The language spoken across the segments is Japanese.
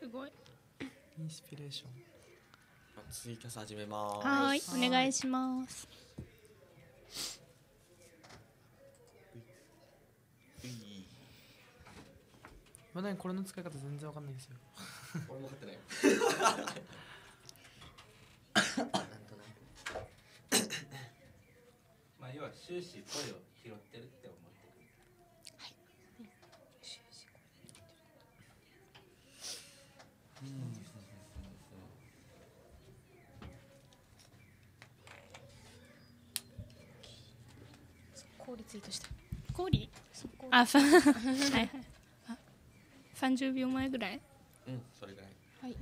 すごい。インスピレーション。ツイキャス始めます。はい、お願いします。まだこれの使い方全然わかんないですよ。俺も分かってない。なんとなく。まあ要は終始声を拾ってる。あ、さはい。三十秒前ぐらい。うん、それぐらい。はい。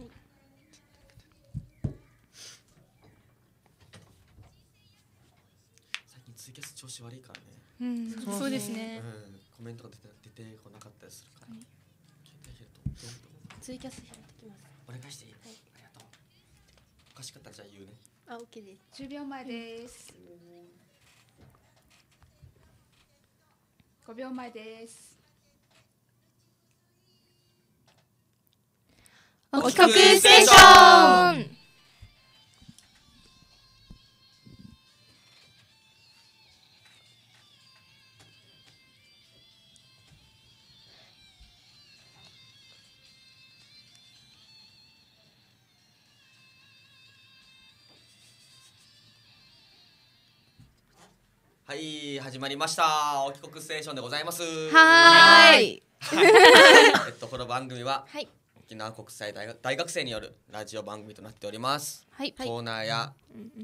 最近ツイキャス調子悪いからね。うん、そうですね。うん、コメントが出て出てこなかったりするから。はい、ツイキャス開いてきます。お願いしていい。はい、ありがとう。おかしかったらじゃあ言うね。あ、オッケーです。十秒前です。うん5秒前ですお企画ステーションはい始まりましたお帰国ステーションでございますはーい えっとこの番組は、はい沖縄国際大学大学生によるラジオ番組となっております、はいコーナーや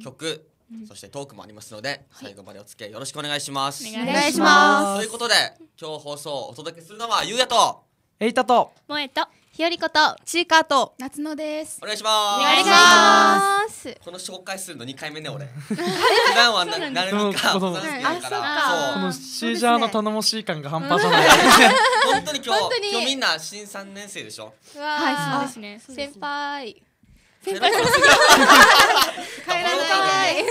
曲、そしてトークもありますので、最後までお付き合いよろしくお願いしますお願いしますということで今日放送をお届けするのはゆうやとエイタと萌えとひよりことちいかと夏野ですお願いしますお願いしますこの紹介するの二回目ね俺普段はなかこのシージャーの頼もしい感が半端じゃない、本当に今日今日みんな新三年生でしょはいそうですね先輩先輩帰らないで帰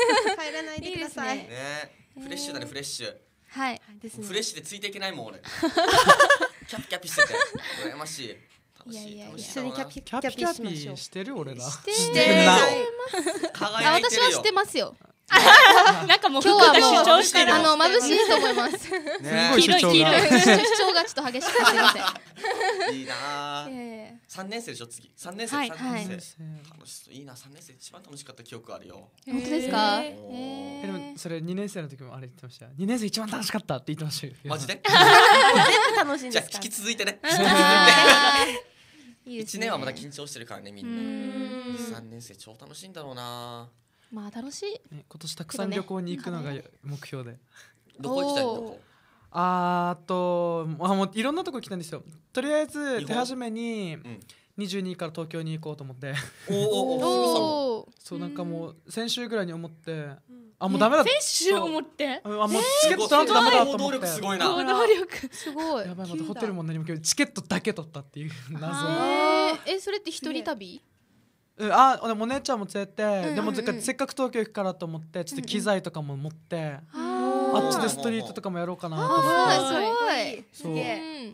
らないでくださいね、ね、フレッシュだねフレッシュはい、ね、フレッシュでついていけないもん俺 キャピキャピしてて 羨ましい。いやいやいや、一緒にキャピキャピしましょう。してる俺ら。してる。輝いてるよ。あ、私はしてますよ。なんかもう今日はもうあの眩しいと思います。ね、黄色い黄色い主張がちょっと激しくすみません。いいな。三年生でしょ次。三年生三年生楽しそういいな三年生一番楽しかった記憶あるよ。本当ですか。でもそれ二年生の時もあれ言ってました。二年生一番楽しかったって言ってましたよ。マジで。全 部楽しいじゃあ引き続いてね。一年はまだ緊張してるからねみんな。三年生超楽しいんだろうな。まあ楽しい、ね、今年たくさん旅行に行くのが目標で、どこ行きたいのあーとあもういろんなとこ来たんですよとりあえず手始めに22から東京に行こうと思っておおおそうなんかもう先週ぐらいに思ってあもうダメだ先週思ってあもうチケット取らんとダメだと思ってすごいな行動力すごいやばいまホテルも何も今日チケットだけ取ったっていう謎えそれって一人旅うん、あでもお姉ちゃんも連れて、うんうんうん、でもせっかく東京行くからと思ってちょっと機材とかも持って、うんうん、あっちでストリートとかもやろうかなと思ってすごい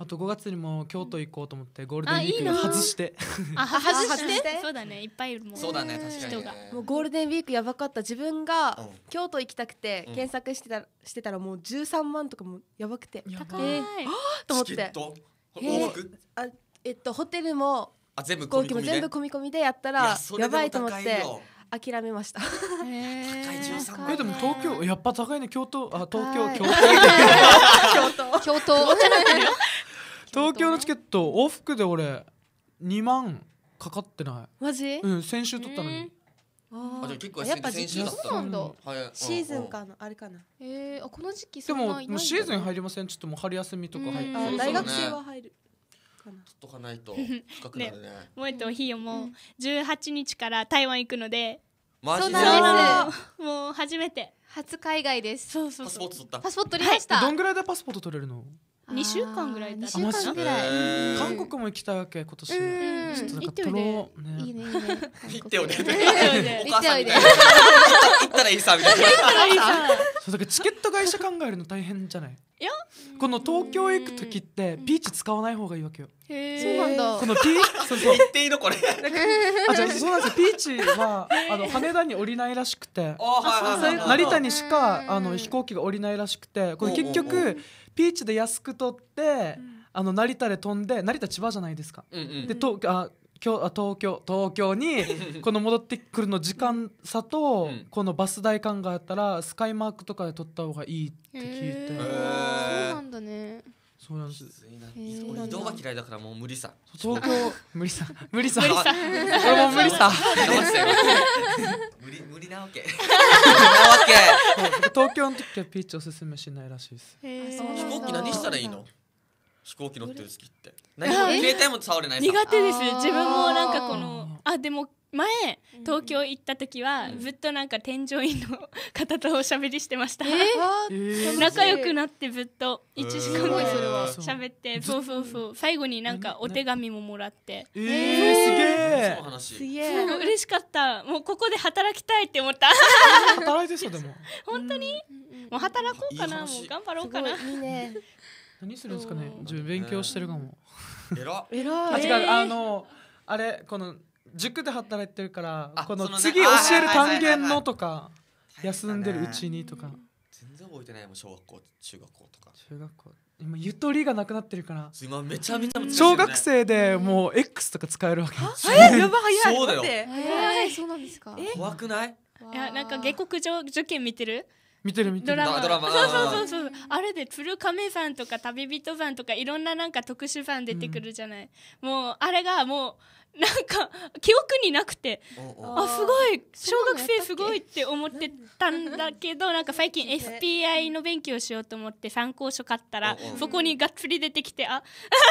あと5月にも京都行こうと思ってゴールデンウィーク外して外してそうだねいっぱいいるもんそうだね確かに、ね、もうゴールデンウィークやばかった自分が京都行きたくて検索してたしてたらもう13万とかもやばくて高い、えー、と思って。えー、あえっとホテルも全部込み込み、ね、全部込み込みでやったらやばいと思って諦めました。えでも東京やっぱ高いね京都あ東京、京都京都 東京のチケット往復で俺二万かかってない。マジ？うん先週取ったのに。ああ、じゃ結構やっぱ時期そうなんだ、シーズンかなあれかなえー、あこの時期でももうシーズン入りませんちょっともう春休みとか入って、大学生は入る取っとかないと 深くなるねね萌えとひよも18日から台湾行くのでそマジでもう初めて初海外ですそうそうパスポート取ったパスポート取りました、はい、どんぐらいでパスポート取れるの二週間ぐらい週間ぐらい韓国も行きたいわけ今年行っておいでいいね 行っておいで行っておいで行ったらいいさみたいなだチケット会社考えるの大変じゃないいやこの東京行く時ってビーチ使わない方がいいわけよそうなんだ。このピ そうそう言っていいのこれ。あじゃそうなんですピーチはあの羽田に降りないらしくて、成田にしかあの飛行機が降りないらしくて、これ結局ピーチで安く取って、あの成田で飛んで成田千葉じゃないですか。でとあ今日あ東京東京に この戻ってくるの時間差と、このバス代考えたらスカイマークとかで取った方がいいって聞いて。そうなんだね。そうなんです。移動が嫌いだからもう無理さ。東京無理さ。無理さ。俺も無理さ。無理無理なわけ。東京の時はピーチおすすめしないらしいです。飛行機何したらいいの？飛行機乗ってる好きって。何も携帯も触れない。苦手です。自分もなんかこのあでも前東京行った時は、ずっとなんか添乗員の方とおしゃべりしてました、えー、仲良くなってずっと1時間ぐらい喋って、そうそうそう最後になんかお手紙ももらってえー、えすげえう嬉しかったもうここで働きたいって思った働いてそうでも本当に、もう働こうかなもう頑張ろうかな、ね、何するんですかね自分勉強してるかもえらえらあ違うあのあれこの塾で働いてるからこの次教える単元のとか休んでるうちにとか全然覚えてないもん小学校中学校とか中学校今ゆとりがなくなってるから今めちゃめちゃ小学生でもう X とか使えるわけ早いやば早いそうだよ早いそうなんですか怖くないいやなんか下克上受験見てる見てる見てるドラマそうそうそうそうあれで「鶴亀さん」とか「旅人さん」とかいろんななんか特殊ファン出てくるじゃない、うん、もうあれがもうなんか記憶になくてあすごい小学生すごいって思ってたんだけどなんか最近 SPI の勉強しようと思って参考書買ったらそこにがっつり出てきてあ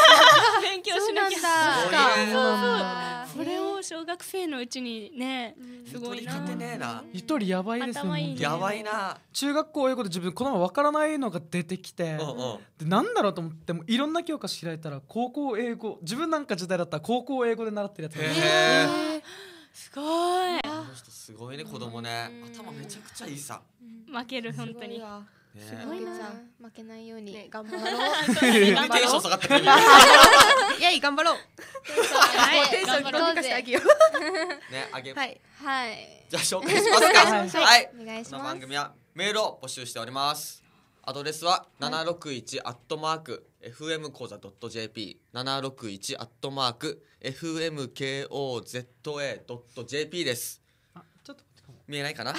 勉強しなきゃそうそれを小学生のうちにねすごいな一人やばいですねやばいな中学校英語で自分このまま分からないのが出てきてでなんだろうと思ってもいろんな教科書開いたら高校英語自分なんか時代だったら高校英語で習ってるやつすごいすごいね子供ね頭めちゃくちゃいいさ負ける本当にすごいな負けないように頑張ろう。テンション下がってる。頑張ろう。テンションてう。ねあげ。はいはい。じゃあ紹介しますか。はい。お願いします。この番組はメールを募集しております。アドレスは七六一アットマーク FM 講座ドット .jp 七六一アットマーク FMKOZA.jp ドットです見えないかな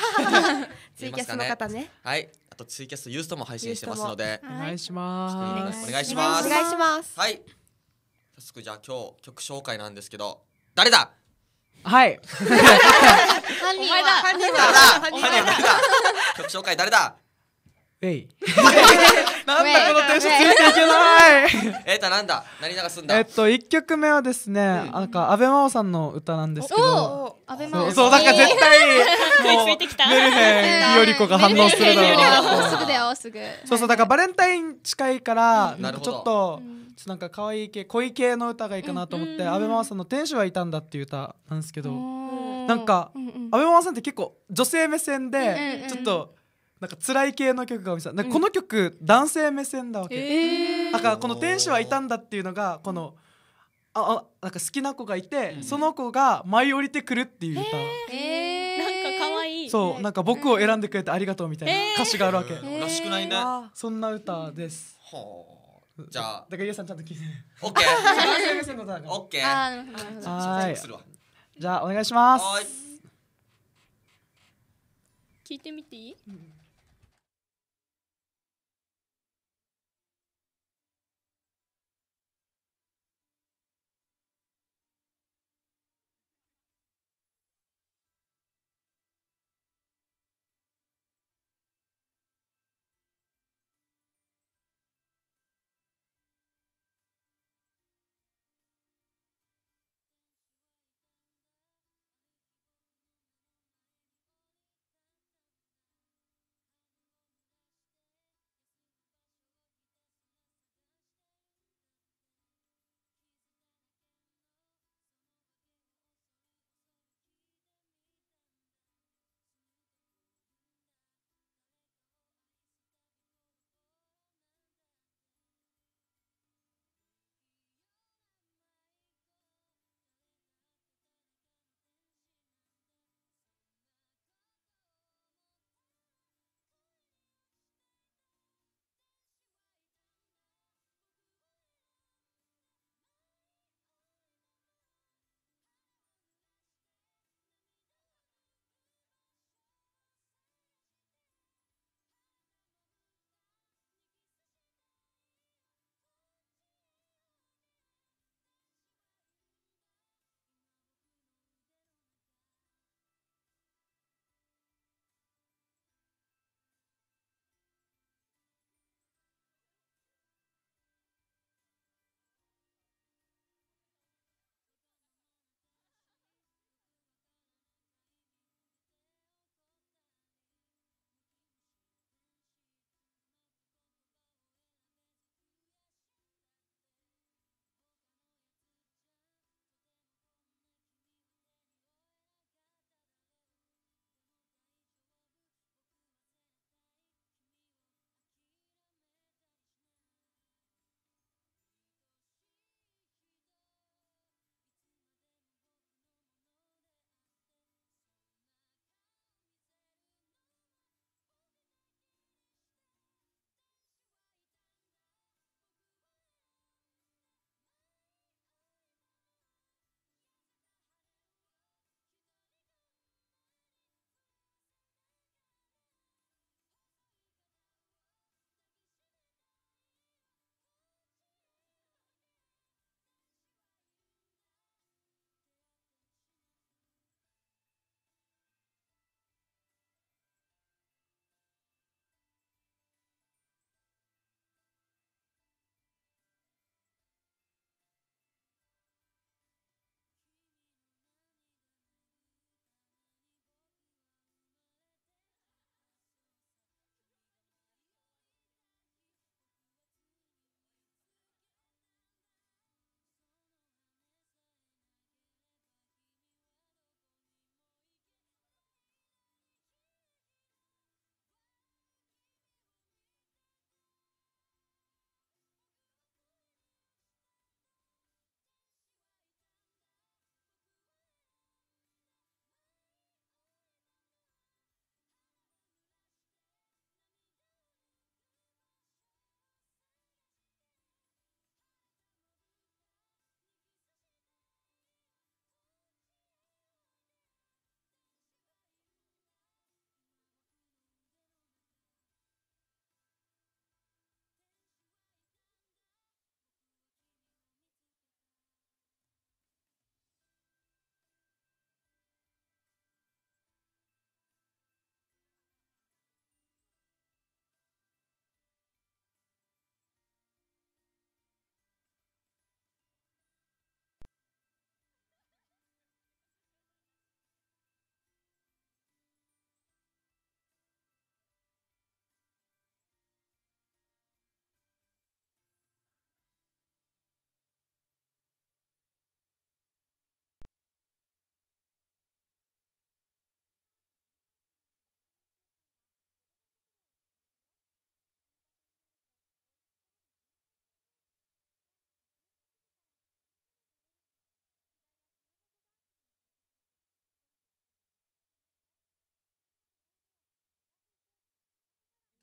ツイキャスの方ね、はいあとツイキャスユーストも配信してますので、お願いしますお願いしますお願いしますはい早速じゃあ今日曲紹介なんですけど誰だはい 犯人は犯人は犯人は 曲紹介誰だウェイなんだこのテンションついていけないえっとなんだ何流すんだえっと1曲目はですね、なんか安倍真央さんの歌なんですけど安倍真央そうなんか絶対も うメルヘンより子が反応するだろうすぐだよすぐそうそうだからバレンタイン近いから、ちょっと、なんか可愛い系恋系の歌がいいかなと思って、うん、安倍真央さんの「天使はいたんだ」っていう歌なんですけどなんか、うんうん、安倍真央さんって結構女性目線で、ちょっとなんか辛い系の曲が多いさこの曲、男性目線だわけ、えー、だからこの天使はいたんだっていうのがこの、ああなんか好きな子がいて、その子が舞い降りてくるっていう歌、えー、なんか可愛いそうなんか僕を選んでくれてありがとうみたいな歌詞があるわけ、らしくないねそんな歌です、じゃあだからゆうさんちゃんと聞いてオッケーオッケーはいじゃあお願いします聞いてみていい、うん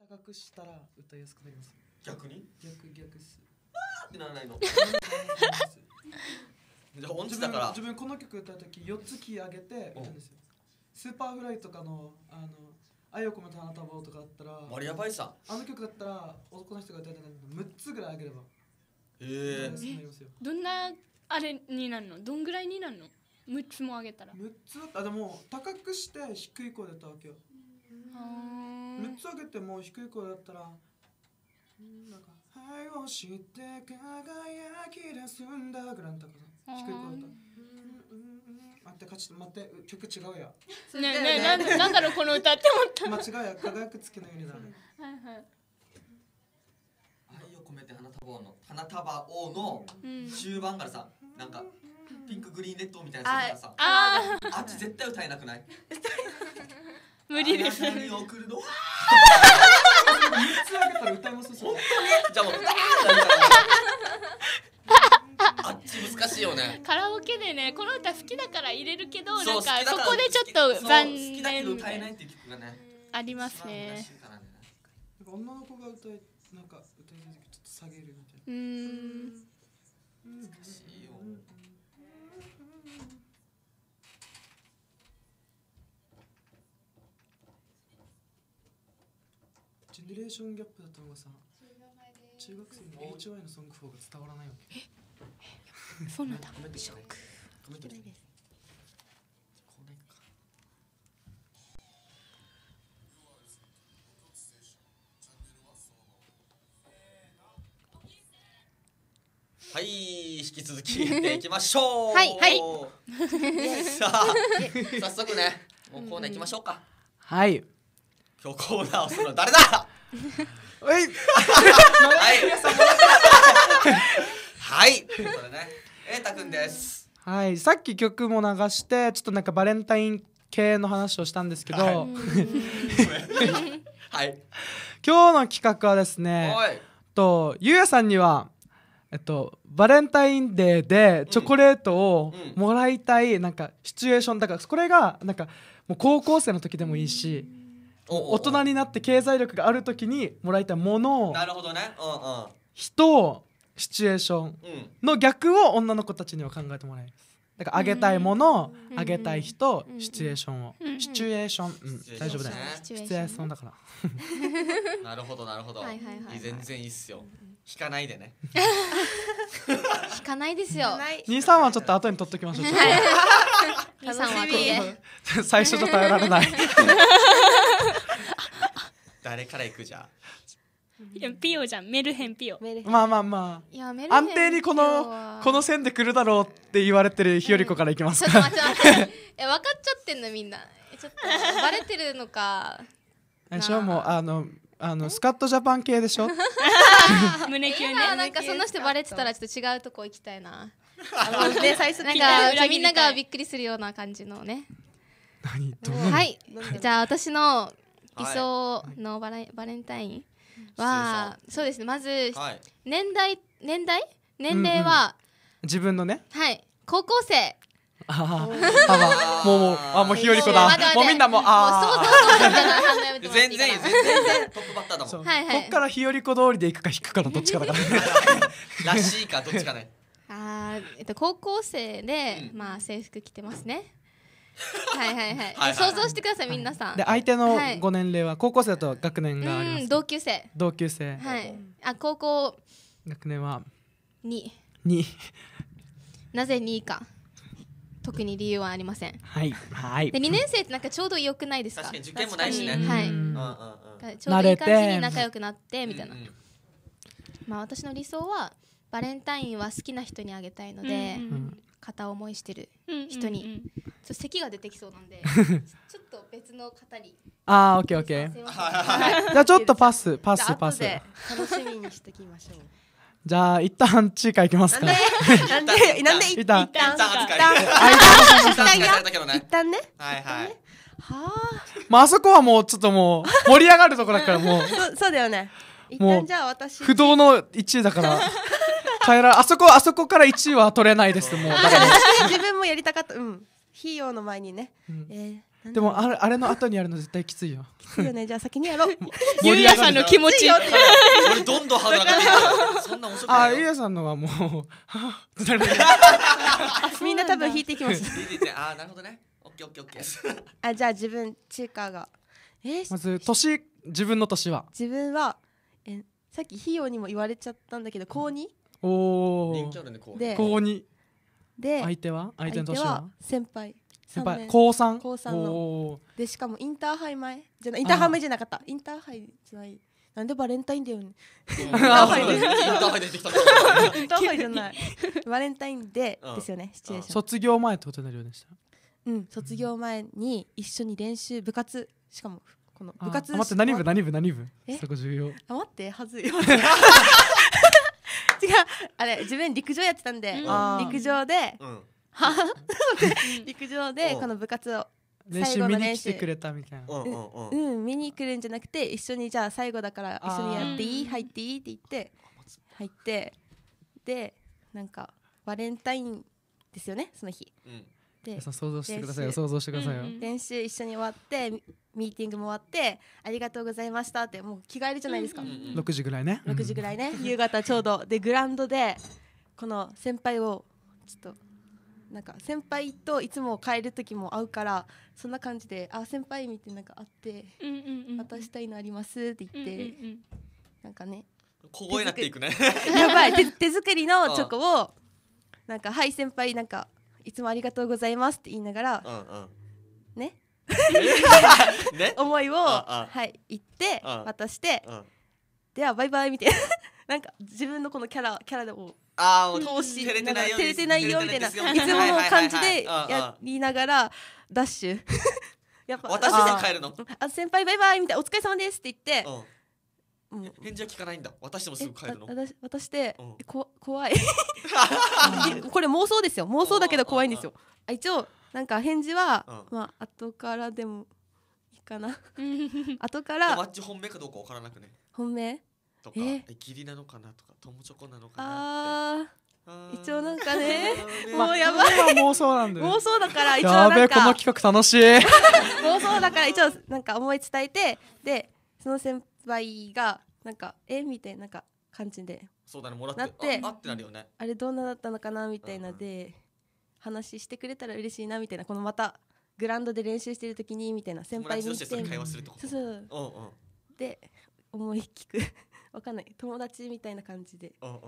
高くしたら歌いやすくなります逆に逆逆っすあーってならないの じゃあ音自痴だから自分この曲歌う時4つキー上げて歌うんですよスーパーフライとかの「あの愛を込めた花束を」とかあったらマリアパイさあの曲だったら男の人が歌いたいの6つぐらいあげればええどんなあれになるのどんぐらいになるの ?6 つもあげたら。6つあでも高くして低い声で歌うわけよあ六つ上げても低い声だったらなんか「愛を知って輝き出すんだ」ぐらいの高さ低い声だった待って、かち待って、曲違うや。ねねねなん、なんだろう、この歌って思った。間違いや、輝く月のようにだね。はいはい。愛を込めて花束王の、花束王の終盤からさ、なんか。ピンクグリーンレッドみたいなさ、ああっち絶対歌えなくない。無理です。あに送るの。三つたら歌います本当に。じゃあもう。あっち難しいよね。カラオケでね、この歌好きだから入れるけど、なんかそこでちょっと残念歌えないって曲がね。ありますね。女の子が歌えなんか歌えちょっと下げるみたいな。うん。難しい。ネレーションギャップだったのがさ中学生に HY のソング4が伝わらないわけえそうなんだショックないですこれかはい引き続きやっていきましょうはいはいさあ早速ねもうコーナーいきましょうか、はい今日コーナーをするの誰だはい。はい。ということでね、えーたです。はい、さっき曲も流して、ちょっとなんかバレンタイン系の話をしたんですけど。はい。今日の企画はですね。と、ゆうやさんには。えっと、バレンタインデーでチョコレートをもらいたい、うん、なんかシチュエーションだからこれがなんかもう高校生の時でもいいし、う大人になって経済力がある時にもらいたいものをなるほどね、うんうん、人をシチュエーションの逆を女の子たちには考えてもらいますだからあげたいものあげたい人シチュエーションをシチュエーション、うん、大丈夫だよシチュエーションだから なるほどなるほど、はいはいはいはい、全然いいっすよ引かないでね。引かないですよ。二三はちょっと後に取っときましょう。二三は最初じゃ耐えられない。誰から行くじゃピオじゃんメルヘンピオまあまあまあ安定にこのこの線で来るだろうって言われてるひよりこからいきますか、うん、分かっちゃってんのみんなちょっとバレてるのかでしょうもうあのあのスカットジャパン系でしょ 胸キュンねなんかそんな人バレてたらちょっと違うとこ行きたいななんかみんながびっくりするような感じのねはいじゃあ私の理想のバレバレンタインはそうですねまず、はい、年代年代年齢は、うんうん、自分のねはい高校生ああ、もうもう、あ、もう日和子だ。もうみんなもう、ああ。全然、全然、トップバッターだもん。はいはい、こっから日和子通りで行くか引くかのどっちかだから。らしいか、どっちかね。ああ、えっと、高校生で、まあ、制服着てますね。はいはいはい。想像してください、皆さん。で、相手のご年齢は、高校生だと学年があります。同級生。同級生。はい。あ、高校。学年は。二。二。なぜ二か。特に理由はありません。はい。はい。で、2年生ってなんかちょうど良くないですか確かに受験もないしね。はい。うちょうどいい感じに仲良くなってみたいな。まあ私の理想はバレンタインは好きな人にあげたいので、片思いしてる人に、ちょ咳が出てきそうなんで ちょっと別の方にああオッケーオッケーじゃあちょっとパスパスパス楽しみにしてきましょうじゃあ、一旦、チーカ行きますか。なんで、なんで、一旦。一旦、一旦、一旦ね。はいはい。はあ。まあ、あそこはもう、ちょっともう、盛り上がるとこだからもう。そうだよね。一旦じゃあ私。不動の1位だから。変えらあそこ、あそこから1位は取れないです、もう。自分もやりたかった。うん。費用の前にね。えでもあれあれの後にやるの絶対きついよ。きついよね。じゃあ先にやろう。ゆうや さんの気持ち。俺どんどんがそんな遅くない。あゆうやさんのはもう みんな多分引いていきます。あなるほどね。オッケーオッケーオッケー。あじゃあ自分中華が。えまず年自分の年は。自分はえさっき費用にも言われちゃったんだけど高二。おお。人気あるね高二。高二。で相手は相手の年は先輩。先輩高三高三のでしかもインターハイ前じゃないインターハイ前じゃなかったインターハイじゃないなんでバレンタインだよね。インターハイで。インターハイできた。インターハイじゃない。バレンタインでですよね、シチュエーション。卒業前ってことになるようでした。うん、卒業前に一緒に練習、部活、しかも、この部活。待って、何部、何部、何部。そこ重要。あ、待って、はずい。違う、あれ、自分陸上やってたんで、陸上で。は 陸上でこの部活を練習見に来てくれたみたいな、うん、見に来るんじゃなくて一緒にじゃあ最後だから一緒にやっていい入っていいって言って入ってでなんかバレンタインですよねその日、で想像してくださいよ想像してくださいよ、練習一緒に終わってミーティングも終わってありがとうございましたってもう着替えるじゃないですか、6時ぐらいね6時ぐらいね夕方ちょうどでグラウンドでこの先輩をちょっとなんか先輩といつも帰る時も会うからそんな感じで「あ先輩」見てなんか会って「渡したいのあります」って言って、なんかね小えなっていくね やばい手手作りのチョコをなんか「はい先輩なんかいつもありがとうございます」って言いながら、ね ね、思いを、はい言って渡して、ではバイバイみたいな なんか自分のこのキャラキャラも。ああ投資照れてないよ照れてないよみたいないつもの感じでやりながらダッシュ やっぱ私で帰るのあ先輩バイバイみたいなお疲れ様ですって言って、うん、返事は聞かないんだ私でもすぐ帰るの私私で、うん、こ怖い これ妄想ですよ妄想だけど怖いんですよあ一応なんか返事は、うん、まあ後からでもいいかな 後からマッチ本命かどうかわからなくね本命とか義理なのかなとか友チョコなのかなって。一応なんかね、もうやばい。妄想なんだ妄想だから一応なんか。やべこの企画楽しい。妄想だから一応なんか思い伝えて、でその先輩がなんかえみたいななんか感じで。そうだねもらって。なってあなるよね。あれどんなだったのかなみたいなで、話してくれたら嬉しいなみたいなこのまたグランドで練習してる時にみたいな先輩に。友達同士で会話するとそうそう。で思い聞く。わかんない友達みたいな感じでうんうん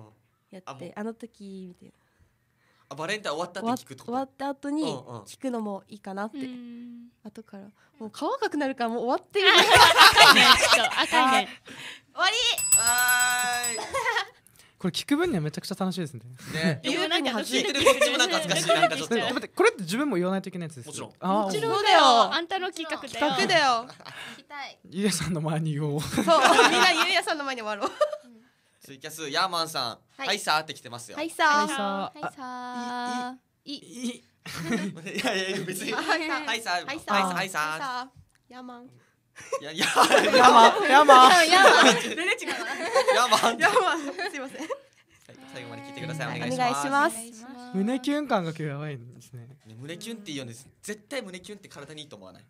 やあってあの時みたいなあバレンタイン終わった終って聞くってこ終わとった後に聞くのもいいかなって、うん後からもう顔赤くなるからもう終わってるあ 赤いね赤いねい これ聞く分にはめちゃくちゃ楽しいですね。ね、言うなきゃ聞いてるこっちもなんか恥ずかしいなんかちょっと。待ってこれって自分も言わないといけないやつです。もちろん。あもちろんだよ。あんたの企画だよ。企画だよ。ゆうやさんの前に言おう。そう、みんなゆうやさんの前に終わろう。ツイキャスヤーマンさん、はい、さーって来てますよ。はいさー。はいさー。いー。いい。やいや別に。はいさー。はいさー。はいさー。ヤーマン。や、や、いや、ヤマ、ヤマ。ヤマ。全然違う。ヤマ。ヤマ。すいません。最後まで聞いてください。お願いします。胸キュン感がやばいですね。胸キュンって言うんです。絶対胸キュンって体にいいと思わない。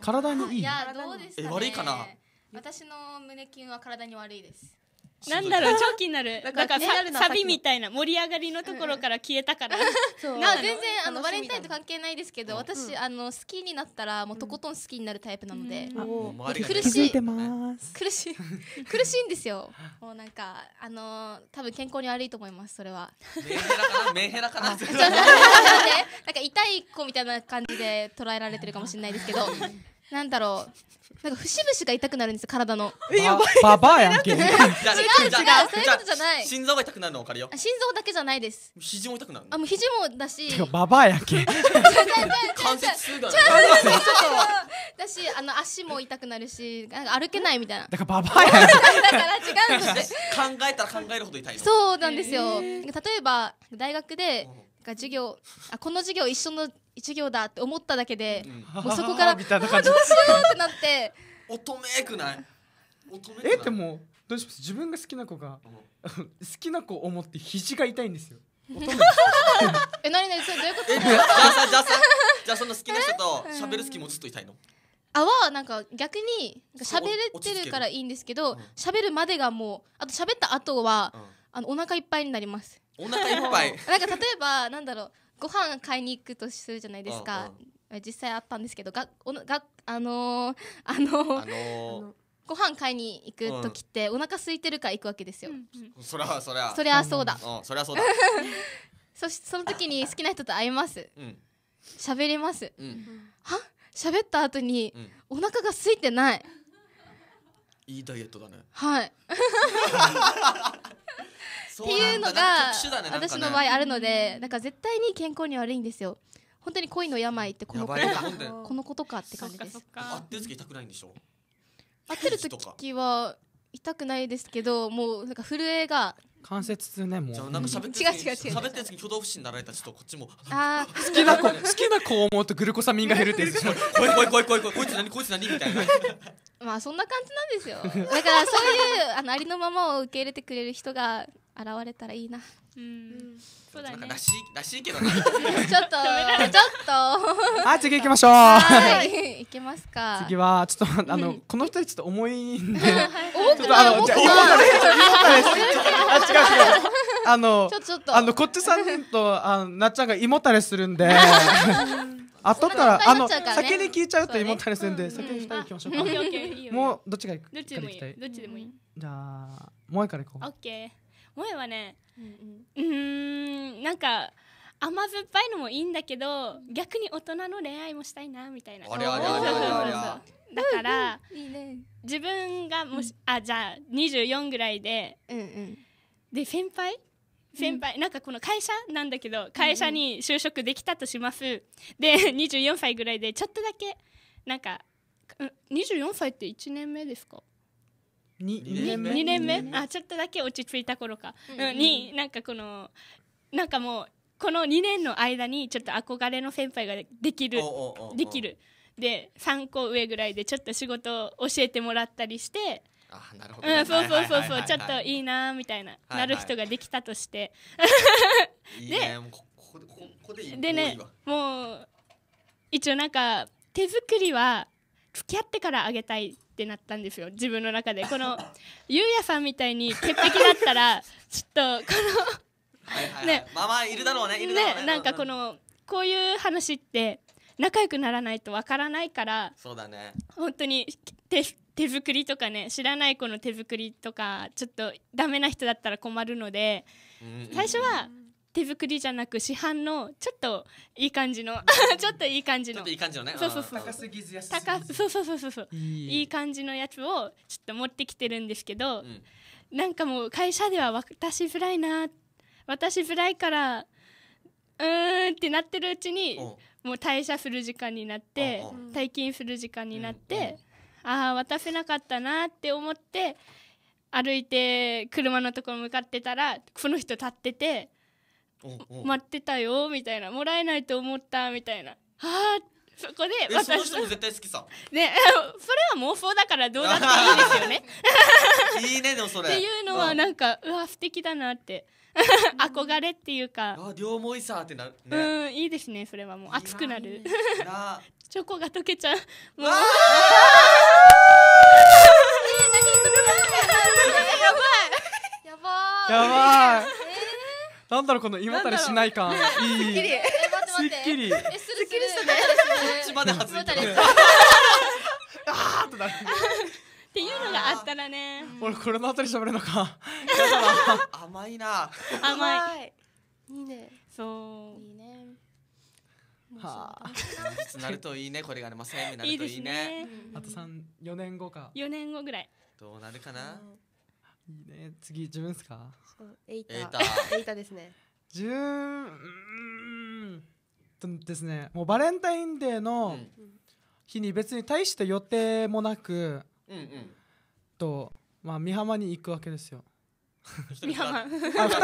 体にいい。いや、どうですか。悪いかな。私の胸キュンは体に悪いです。なんだろう、長期になる。だからサビみたいな盛り上がりのところから消えたから。な全然あのバレンタインと関係ないですけど、私あの好きになったらもうとことん好きになるタイプなので、苦しい苦しい 苦しいんですよ。もうなんかあの多分健康に悪いと思います。それは。メンヘラかな。なんか痛い子みたいな感じで捉えられてるかもしれないですけど。なんだろうなんか節々が痛くなるんですよ体のえやばいババアやんけ 違う違うそういうことじゃない心臓が痛くなるのわかるよあ心臓だけじゃないです肘も痛くなるあもう肘もだしてかババアやんけ関節痛がちょっとだしあの足も痛くなるしなんか歩けないみたいなだからババアやんだから違うので 考えたら考えるほど痛いそうなんですよ例えば大学で、が授業あこの授業一緒の一行だって思っただけで、うん、もうそこから どうしようってなって乙女くない乙女えでもどうします自分が好きな子が、うん、好きな子を思って肘が痛いんですよ え、なになに、それどういうこと。じゃあ、じゃあ、じゃあ、その好きな人と喋る隙もずっと痛いの。あはなんか逆に喋れてるからいいんですけど喋、うん、るまでがもうあと喋った後は、うん、あのお腹いっぱいになりますお腹いっぱい なんか例えばなんだろうご飯買いに行くとするじゃないですか、実際あったんですけどがおが あのー、あのー、あのーご飯買いに行く時って、お腹空いてるから行くわけですよ。そりゃそりゃ。そりゃそうだ。そりゃそうだ。そしその時に好きな人と会います。喋、れます。は喋った後に、お腹が空いてない。いいダイエットだね。はい。っていうのが私の場合あるのでなんか絶対に健康に悪いんですよ本当に恋の病ってこのことかこのことかって感じです合ってる時痛くないんでしょ合ってる時は痛くないですけどもうなんか震えが関節痛ねもうなんか喋ってる違う違う違う喋ってる時挙動不審になられたちょっとこっちもあ好きな子好きな子を思うとグルコサミンが減るって怖い怖い怖い怖い怖いこいつ何こいつ何みたいな まあそんな感じなんですよだからそういうあのありのままを受け入れてくれる人が現れたらいいな。うん。そうだね。らしいらしいけどね。ちょっとちょっと。は い 次行きましょう。はい行きますか。次はちょっとあの、この人ちょっと重いんで。多くない。多くない。あ違う違う。あのあのこっちさんとあのなっちゃんが胃もたれするんで。後 から、あの、先に聞いちゃうと胃もたれするんで、先に二人行きましょうか。もう、どっちが行く。どっちでもいい。じゃあ、もう一回行こう。オッケー。萌えはねうん,、ん、なんか甘酸っぱいのもいいんだけど逆に大人の恋愛もしたいなみたいなありゃりゃりりゃだから、いいね、自分がもし、あじゃあ24ぐらいで、うんうん、で先輩先輩、うん、なんかこの会社なんだけど会社に就職できたとします、うんうん、で24歳ぐらいでちょっとだけなんか24歳って1年目ですか 2, 年目年目あちょっとだけ落ち着いた頃か、うん、になんかこのなんかもうこの2年の間にちょっと憧れの先輩ができるできるで3個上ぐらいでちょっと仕事を教えてもらったりしてあなるほど、ね、うん、そうそうそうそうちょっといいなみたいな、はいはい、なる人ができたとして ででねもう一応なんか手作りは付き合ってからあげたいってなったんですよ自分の中でこの ゆうやさんみたいに潔癖だったら ちょっとこのねまあまあいるだろうねいるだろうね、ね、なんかこのこういう話って仲良くならないとわからないからそうだね本当に手手作りとかね知らない子の手作りとかちょっとダメな人だったら困るので最初は手作りじゃなく市販のちょっといい感じの ちょっといい感じのちょっといい感じのねそうそうそう高すぎず安すぎずそうそうそうそうそういい感じのやつをちょっと持ってきてるんですけど、うん、なんかもう会社では私しらいな私しらいからうーんってなってるうちにもう退社する時間になって退勤する時間になって、うん、ああ渡せなかったなって思って歩いて車のところ向かってたらこの人立ってて。待ってたよみたいなもらえないと思ったみたいなはあそこで私その人も絶対好きさねそれは妄想だからどうだっていいですよね いいねでもそれっていうのはなんか、うん、うわ素敵だなって憧れっていうかあ両思いさってなる、ね、うんいいですねそれはもう熱くなる チョコが溶けちゃうもうあ やばいやばいやばいなんだろうこの今たりしない感いいすっきりえすっきるしたね口まで外れ あーってなる っていうのがあったらね俺これのあたり喋るのか 甘いな甘いいいねそういいねはあ、なるといいね、これがね、まあ、生命なるといいね。あと三、四年後か。四年後ぐらい。どうなるかな。いいね次自分ですかそうエイタエイタエイタですね自分うんですねもうバレンタインデーの日に別に大した予定もなく、うんうん、と、まあ、美浜に行くわけですよ美浜あ二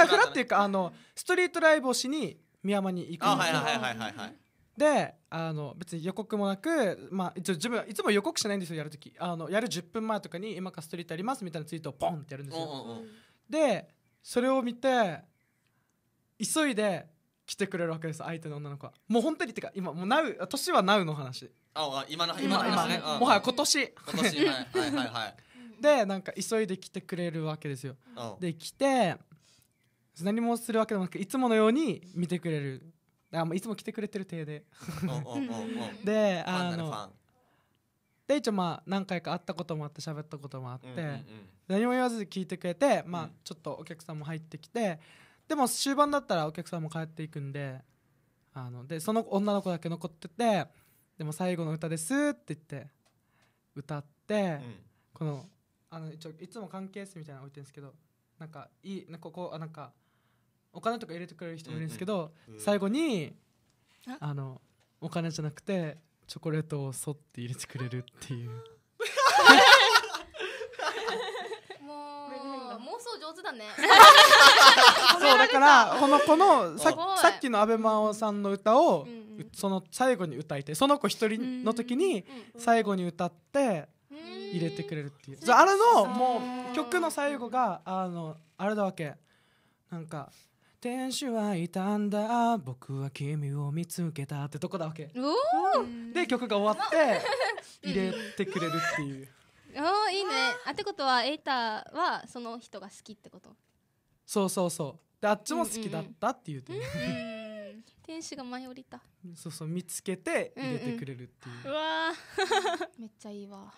倉っていうかあのストリートライブをしに美浜に行くんですよ、はいはいはいはいはい、はいであの別に予告もなく、まあ、一応自分いつも予告しないんですよやる時あのやる10分前とかに「今からストリートやります」みたいなツイートをポンってやるんですよ、うんうん、でそれを見て急いで来てくれるわけです相手の女の子はもう本当にってか今もうナウ年はナウの話あ今の今の話ね、もはや今年今年はいはいはいはい でなんか急いで来てくれるわけですよで来て何もするわけでもなくいつものように見てくれるあいつも来てくれてる体でであので一応まあ何回か会ったこともあって喋ったこともあって、うんうんうん、何も言わずに聞いてくれて、まあ、ちょっとお客さんも入ってきてでも終盤だったらお客さんも帰っていくんであのでその女の子だけ残ってて「でも最後の歌です」って言って歌って、うん、このあの一応いつも関係性みたいなの置いてるんですけどなんかいいなんかこうなんかお金とか入れてくれる人もいるんですけど、うんうん、最後にあのお金じゃなくてチョコレートをそって入れてくれるっていうもう妄想上手だね そうだからこのこのささっきの阿部真央さんの歌を、うんうん、その最後に歌いてその子一人の時に最後に歌って。入れてくれるっていうあれのもう曲の最後があのあれだわけなんか天使はいたんだ僕は君を見つけたってとこだわけで曲が終わって 入れてくれるっていうおおいいねあってことはエイターはその人が好きってことそうそうそうであっちも好きだったっていう,、うんうん天使が舞い降りたそうそう見つけて入れてくれるっていう、うんうん、わ めっちゃいいわ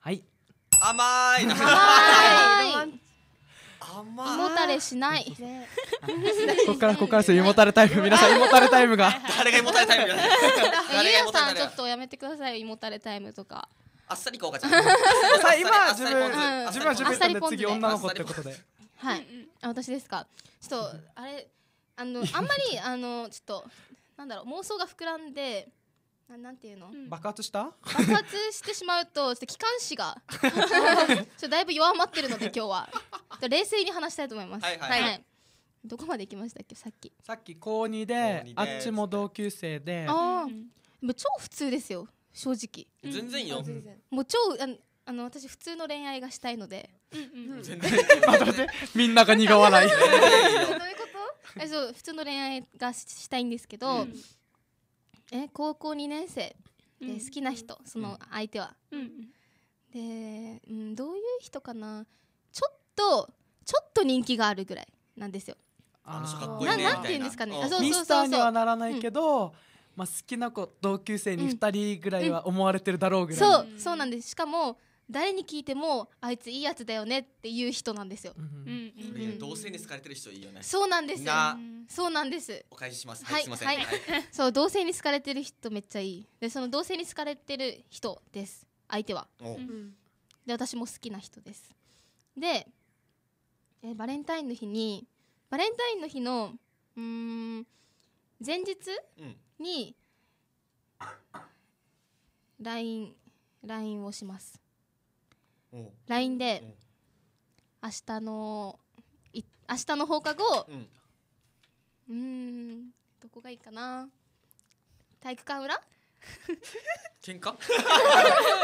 はい甘い 甘い甘い胃もたれしない。ここからここからす胃もたれタイム 皆さん胃もたれタイムが 誰が胃もたれタイムだ。ゆうやさんちょっとやめてください胃もたれタイムとか。あっさりこうかじゃ。さ今自分自分は自分で次女の子ってことで。はい。あ私ですか。ちょっとあれあのあんまりあのちょっとなんだろう妄想が膨らんで。ななんていうの、うん、爆発した爆発してしまうとちょっ機関士が だいぶ弱まってるので今日は冷静に話したいと思いますはい、はいはい、どこまで行きましたっけさっきさっき高2であっちも同級生でああ、うん、もう超普通ですよ正直全然よ、うん、もう超ああの私普通の恋愛がしたいので、うんうん、全然みんなが苦笑い どういうことえそう普通の恋愛がしたいんですけど、うんえ高校2年生で好きな人、うん、その相手は、うん、で、うん、どういう人かなちょっとちょっと人気があるぐらいなんですよあななんていうんですかねミそうそうそうそうにはならないけど、まあ、好きな子同級生に2人ぐらいは思われてるだろうぐらい、そうそうなんですしかも誰に聞いてもあいついいやつだよねっていう人なんですよ。同性に好かれてる人いいよね。そうなんですよ。そうなんです。お返しします。はい、すい。ません。はい、そう同性に好かれてる人めっちゃいい。でその同性に好かれてる人です。相手は。で私も好きな人です。で、えバレンタインの日にバレンタインの日のうん前日に LINE、うラインをします。LINE で明日の明日の放課後うんどこがいいかな体育館裏 喧嘩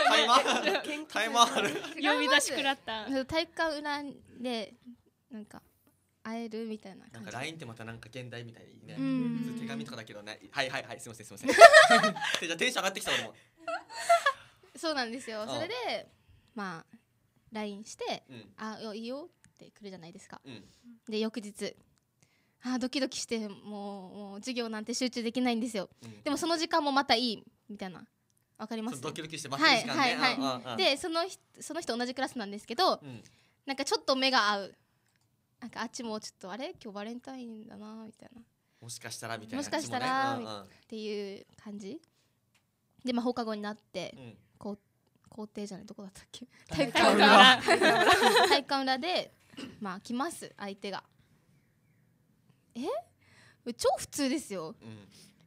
タイマータイマーある呼び出し食らった体育館裏でなんか会えるみたいななんか LINE ってまたなんか現代みたいにね手紙とかだけどねはいはいはいすいませんすいません じゃテンション上がってきた俺もそうなんですよそれでまあ LINE して「うん、あいいよ」って来るじゃないですか、うん、で翌日あドキドキしてもうもう授業なんて集中できないんですよ、うん、でもその時間もまたいいみたいなわかりますドキドキして待ってる時間、ね、はいはいはいでそのその人同じクラスなんですけど、うん、なんかちょっと目が合うなんかあっちもちょっとあれ今日バレンタインだなみたいなもしかしたらみたいな、ね、もしかしたら、っていう感じでまあ放課後になって、うん、こう校庭じゃないどこだったっけ体育館裏体育館裏でまあ来ます相手がえ超普通ですよ、うん、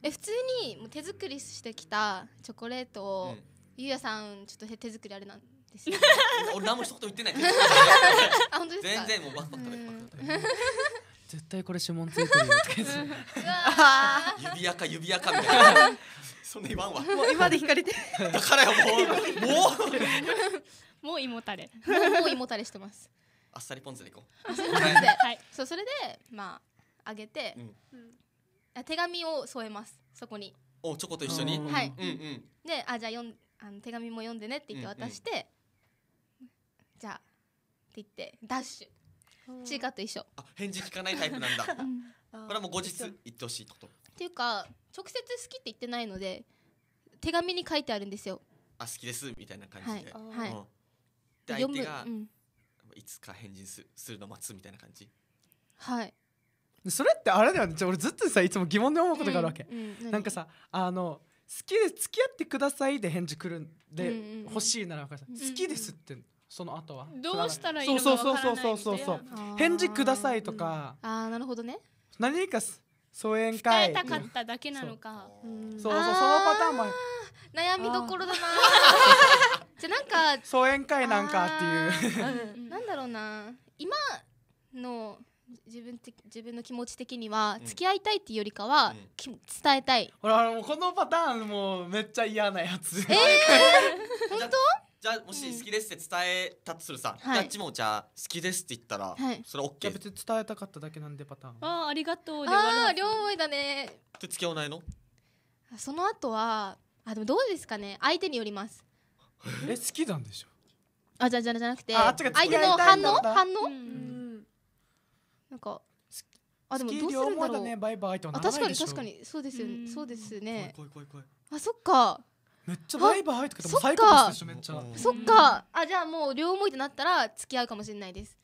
え普通にもう手作りしてきたチョコレートを、うん、ゆうやさんちょっと手作りあれなんですよ、俺何も一言言ってない あ本当ですか全然もうバクバク食べバ絶対これ指紋ついてるよ指輪か指輪かみたいな そんな言わんわ。もう今で引かれて。だからよもうもうもう胃もたれ。もう胃もたれしてます。あっさりポン酢でいこう。はい。そうそれでまああげて、うん、手紙を添えますそこに。おチョコと一緒に。はい。うんうん。であじゃよんあの手紙も読んでねって言って渡して、じゃって言ってダッシュ。チーカと一緒。あ返事聞かないタイプなんだ。これはもう後日言ってほしいこと。っていうか直接好きって言ってないので手紙に書いてあるんですよあ好きですみたいな感じで、はい、で相手が、うん、いつか返事するの待つみたいな感じはいそれってあれだよね俺ずっとさいつも疑問で思うことがあるわけ、うんうん、なんかさあの好きで付き合ってくださいで返事くるんで、うんうん、欲しいならわかる、うんうん、好きですってその後はどうしたらいいのか分からないそうそうそうそうそうそう返事くださいとか、うん、ああなるほどね何かす疎遠かいたかっただけなのか、そうそうそのパターンも悩みどころだなじゃなんか疎遠会なんかっていうなんだろうな今の自分て自分の気持ち的には付き合いたいっていうよりかは、伝えたいほらこのパターンもうめっちゃ嫌なやつえー、本当じゃあもし好きですって伝えたとするさ、はいあっちもじゃあ好きですって言ったら、はいそれオッケー別に伝えたかっただけなんでパターンああありがとうでああ両思いだねって付き合わないのその後はあでもどうですかね相手によりますえ好きなんでしょあじゃじゃじゃなくて相手の反応反応うんなんかあでもどうするんだ好き両思いろねバイバイってはあなら確かに確かにそうですよねうんそうですね怖い怖い怖い怖いあそっかめっちゃバイバイとかでそっかそっかあじゃあもう両思いってなったら付き合うかもしれないです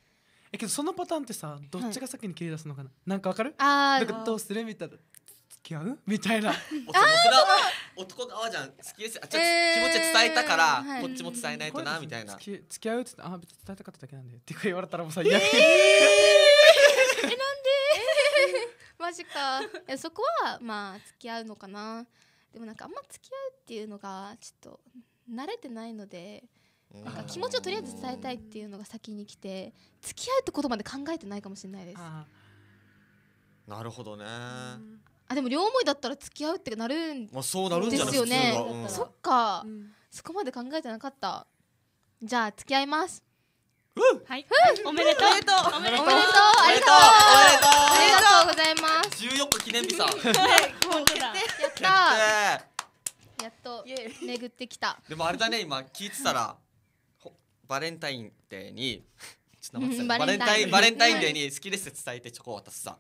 えけどそのパターンってさどっちが先に切り出すのかな、はい、なんかわかるああどうするみたいな付き合うみたいな 男側じゃん付き合あちょ、えー、気持ち伝えたから、はい、こっちも伝えないとなみたいな付き合うってあ別に伝えたかっただけなんでって言われたらもうさ嫌、ええなんで、えー、マジかいやそこはまあ付き合うのかなでもなんかあんま付き合うっていうのがちょっと慣れてないのでなんか気持ちをとりあえず伝えたいっていうのが先に来て付き合うってことまで考えてないかもしれないですなるほどねあでも両思いだったら付き合うってなるんですよね、そっか、うん、そこまで考えてなかったじゃあ付き合いますはい、おめでとう。おめでとう。ありがとう。ありがとうございます。十四個記念日さ。本当だ。やった。やっと巡ってきた。でもあれだね、今聞いてたら。バレンタインデーに。バレンタイン、バレンタインデーに好きですって伝えてチョコを渡すさ。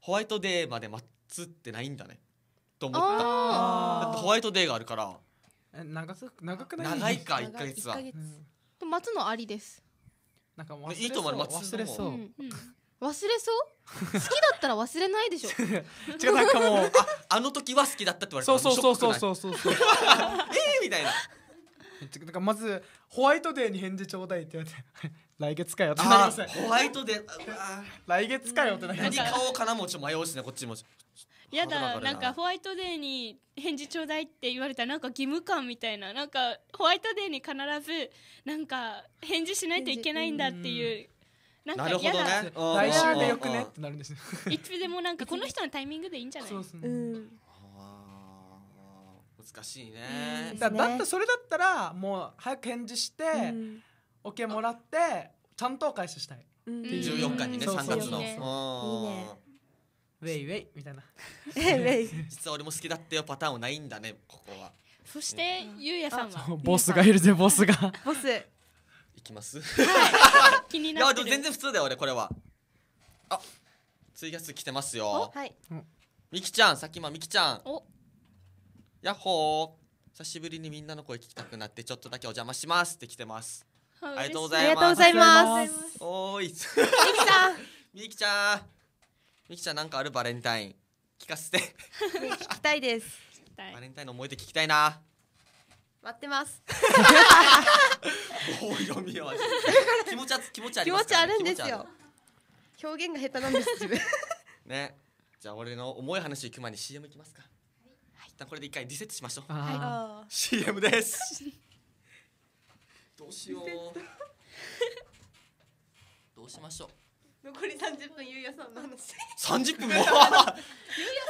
ホワイトデーまで待つってないんだね。と思った。ホワイトデーがあるから。長く、長くない。長いか、一ヶ月は。待つのありです。なんかもうういいと思う忘れそう、忘れそう好きだったら忘れないでしょ 違うなんかもうああの時は好きだったって言われたそうそうそうそうそうそうそう ええみたいななんかまずホワイトデーに返事ちょうだいって言われて 来月かよってなりませんホワイトデー来月かよってなりません何買おうかなもちょっと迷うしねこっちもやだなんかホワイトデーに返事ちょうだいって言われたらなんか義務感みたいななんかホワイトデーに必ずなんか返事しないといけないんだっていう。なんか嫌だるほどね。来週でよくねってなるんですいつでもなんかこの人のタイミングでいいんじゃない？そうですね。難しいね。だだってそれだったらもう早く返事して、オッケーもらってちゃんとお返ししたい。十四日にね、三月の。いいね。ウェイウェイみたいな えウェイ実は俺も好きだっていうパターンはないんだねここはそして、ゆうやさんはボスがいるぜボスがボスいきますいはい、気になやってでも全然普通だよ俺これはあツイキャス来てますよはいみきちゃんさっきもみきちゃんおやっほー久しぶりにみんなの声聞きたくなってちょっとだけお邪魔しますって来てますありがとうございますありがとうございますおーいみきさんみきちゃん みきちゃんなんかあるバレンタイン聞かせて聞きたいです。バレンタインの思い出聞きたいな。待ってます。気持ちは気持ちあ、ね、気持ちあるんですよ。表現が下手なんです自分。ね。じゃあ俺の重い話行く前に CM 行きますか。はい。一旦これで一回リセットしましょう。はい。CM です。どうしよう。どうしましょう。残り三十分ゆうやさんの話。三十分も。ゆうや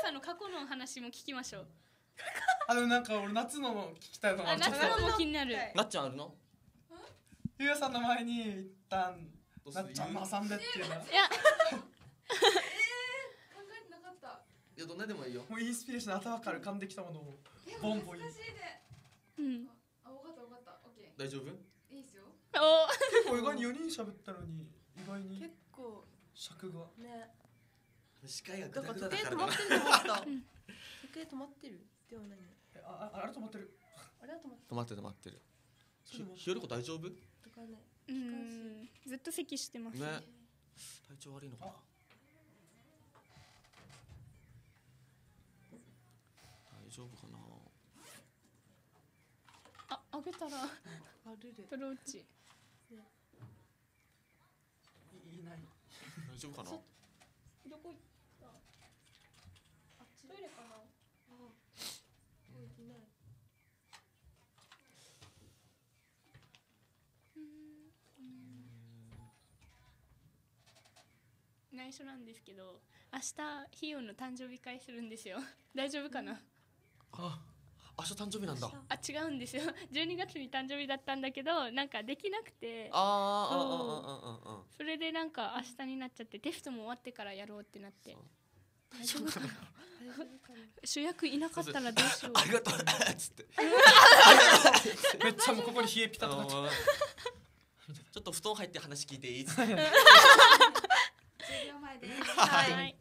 さんの過去の話も聞きましょう。あのなんか俺夏のも聞きたいのがあっ夏のも気になる。なっちゃんあるの？ゆうやさんの前に一旦なっちゃん挟んでっていうの。いや。いやどんなでもいいよ。もうインスピレーション頭から噛んできたものをボンボン。難しいね。うん。あ、分かった分かった。オッケー。大丈夫？いいですよ。お。結構意外に四人喋ったのに意外に。結構尺がね視界がグダグだからだから 時計止まってると思った時計止まってるではないえあああれ止まってるあれは止まってる止まってる止まってるひひよ大丈夫とかねずっと咳してますね体調悪いのかな大丈夫かなあ、あげたらあるるトローチ、ね、いいない大丈夫かなどこ行ったあっち。トイレかなあ動いてない内緒なんですけど明日ひよの誕生日会するんですよ大丈夫かな、あ明日誕生日なんだあ違うんですよ12 月に誕生日だったんだけどなんかできなくてああそれでなんか明日になっちゃってテストも終わってからやろうってなって大丈夫かな 主役いなかったらどうしようありがとうつって めっちゃもうここに冷えピタとちょっと布団入って話聞いていいっつって10秒前ですはい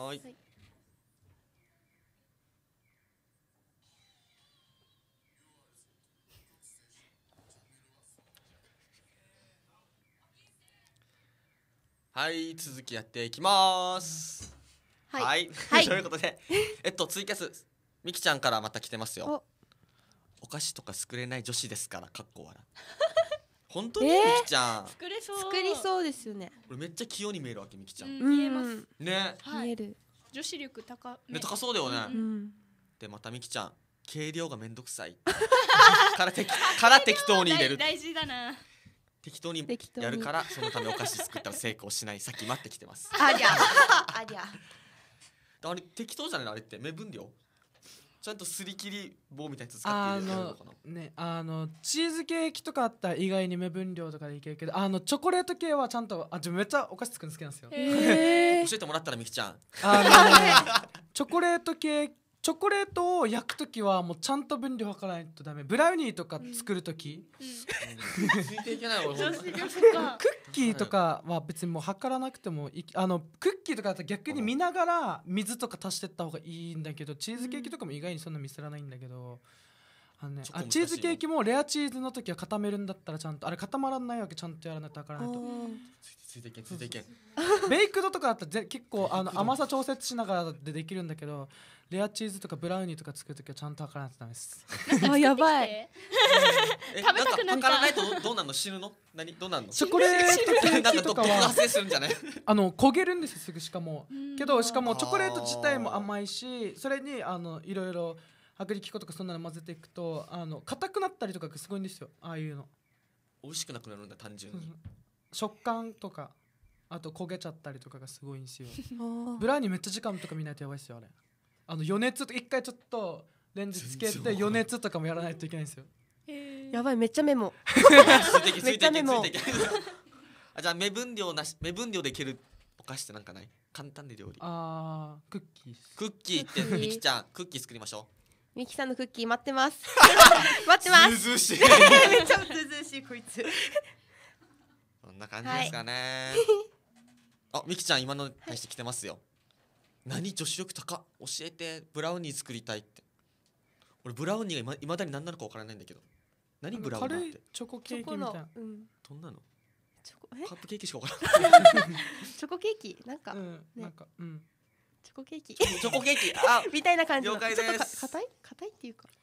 はい。はい、続きやっていきます。はい、はい、ということで、えっとツイキャス、みきちゃんからまた来てますよ。お菓子とか作れない女子ですから、かっこ笑。本当に、えー、みきちゃん作れそう作りそうですよね俺めっちゃ器用に見えるわけみきちゃん、見えますね、見える女子力高め、ね、高そうだよね、でまたみきちゃん計量がめんどくさい からてから適当に入れる大事だな適当にやるからそのためお菓子作ったら成功しないさっき待ってきてますありゃありゃあれ適当じゃないあれって目分量ちゃんとすり切り棒みたいなやつ使っていいのかなねあのチーズケーキとかあったら以外に目分量とかでいけるけどあのチョコレート系はちゃんとあめっちゃお菓子作るの好きなんですよ、教えてもらったらみきちゃんあの、ね、チョコレート系チョコレートを焼く時はもうちゃんと分量測らないとダメブラウニーとか作る時、ついていけないクッキーとかは別にもう測らなくてもいあのクッキーとかだと逆に見ながら水とか足してった方がいいんだけどチーズケーキとかも意外にそんな見せらないんだけど、あのね、あチーズケーキもレアチーズの時は固めるんだったらちゃんとあれ固まらないわけちゃんとやらないと分からないとついていけついていけベイクドとかだったら結構 あの甘さ調節しながらでできるんだけどレアチーズとかブラウニーとか作る時はちゃんと測らないとダメですあやばい食べたくなったらないとどうなんの死ぬの何どうなんのチョコレートケーキとかは 発生するんじゃない あの焦げるんですすぐしかもけどしかもチョコレート自体も甘いしそれにあのいろいろ薄力粉とかそんなの混ぜていくとあの硬くなったりとかすごいんですよああいうの美味しくなくなるんだ単純に食感とかあと焦げちゃったりとかがすごいんですよ ブラウニめっちゃ時間とか見ないとやばいですよあれあの余熱と一回ちょっとレンジつけて余熱とかもやらないといけないんですよやばいめっちゃメモめっちゃメモ あじゃあ目分量なし目分量でいけるお菓子ってなんかない簡単で料理ああクッキークッキーってみきちゃんクッキー作りましょうみきさんのクッキー待ってます 待ってますしい。めっちゃずしいこいつこんな感じですかね、はい、あみきちゃん今の対して来てますよ、はい、何女子力高教えてブラウニー作りたいって俺ブラウニーがいまだに何なのかわからないんだけど何ブラウニーってチョコケーキみたいな、うん、どんなのチョコカップケーキしかわからない チョコケーキなんか、うんね、なんかうんチョコケーキチョコケーキあ みたいな感じの了解ですか硬い硬いっていうか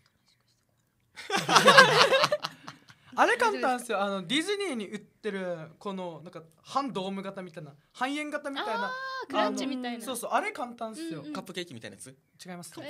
あれ簡単ですよあのディズニーに売っってるこのなんか半ドーム型みたいな半円型みたいなクランチみたいなそうそうあれ簡単っすよ、うんうん、カップケーキみたいなやつ違いますケー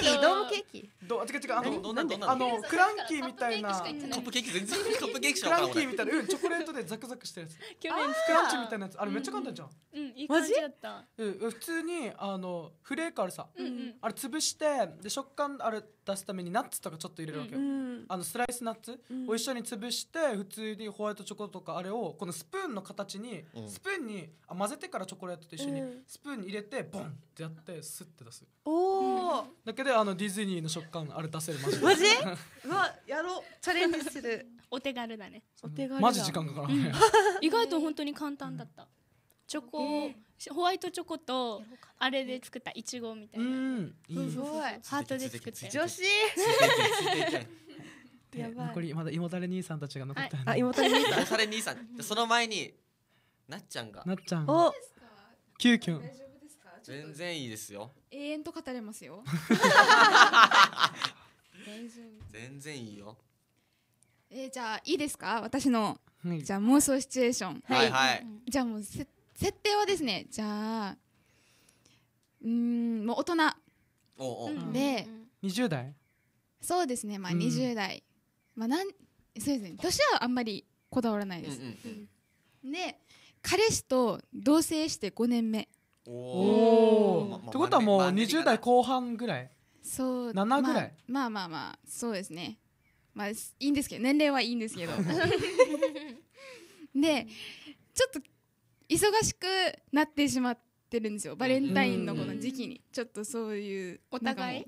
キ ドームケーキど違う違うあのあのクランキーみたいなカップケーキ全然カップケーキしかクランキーみたいなうんチョコレートでザクザクしてるやつ去年クランチみたいなやつあれめっちゃ簡単じゃんうん、うん、いい感じだったうん普通にあのフレークあるさ、うんうん、あれ潰してで食感あれ出すためにナッツとかちょっと入れるわけよ、うんうん、あのスライスナッツを一緒に潰して普通にホワイトチョコとかあれをこのスプーンの形に、スプーンにあ混ぜてからチョコレートと一緒に、スプーンに入れてボンってやってスッて出すおおだけであのディズニーの食感あれ出せるマジマジ うわやろうチャレンジする お手軽だねお手軽マジ時間かからない、うん、意外と本当に簡単だった、チョコ、えー、ホワイトチョコとあれで作ったいちごみたいな、うん、すごいハートで作って女子で残りまだ妹れ兄さんたちが残った、はい、あ妹れ兄さんれ兄さんその前になっちゃんがなっちゃんおキュ全然いいですよ永遠と語れますよ 全然いいよえじゃあいいですか私の、じゃあ妄想シチュエーションはい、はい、じゃあもうせ設定はですねじゃあうんもう大人おおで、20代そうですねまあ20代、まあなんそうですね年はあんまりこだわらないです、うんうんうん、で彼氏と同棲して5年目おおってことはもう20代後半ぐらいそう7ぐらい、まあ、まあまあまあそうですねまあいいんですけど年齢はいいんですけど でちょっと忙しくなってしまってるんですよバレンタインのこの時期に、ちょっとそういうお互い